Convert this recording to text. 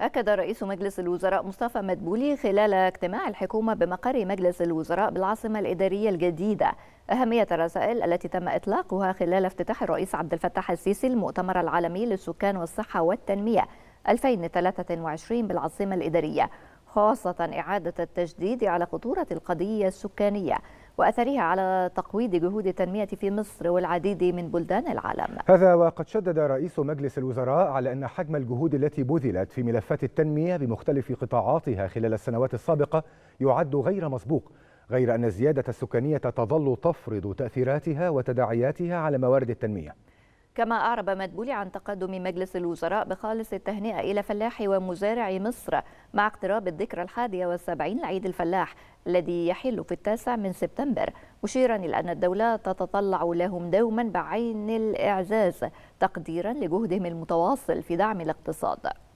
أكد رئيس مجلس الوزراء مصطفى مدبولي خلال اجتماع الحكومة بمقر مجلس الوزراء بالعاصمة الإدارية الجديدة أهمية الرسائل التي تم إطلاقها خلال افتتاح الرئيس عبد الفتاح السيسي المؤتمر العالمي للسكان والصحة والتنمية 2023 بالعاصمة الإدارية خاصة إعادة التجديد على خطورة القضية السكانية وأثرها على تقويض جهود التنمية في مصر والعديد من بلدان العالم هذا وقد شدد رئيس مجلس الوزراء على أن حجم الجهود التي بذلت في ملفات التنمية بمختلف قطاعاتها خلال السنوات السابقة يعد غير مسبوق غير أن الزيادة السكانية تظل تفرض تأثيراتها وتداعياتها على موارد التنمية كما أعرب مدبولي عن تقدم مجلس الوزراء بخالص التهنئة إلى فلاح ومزارع مصر مع اقتراب الذكرى الحادية والسبعين لعيد الفلاح الذي يحل في التاسع من سبتمبر مشيرا إلى أن الدولة تتطلع لهم دوما بعين الإعزاز تقديرا لجهدهم المتواصل في دعم الاقتصاد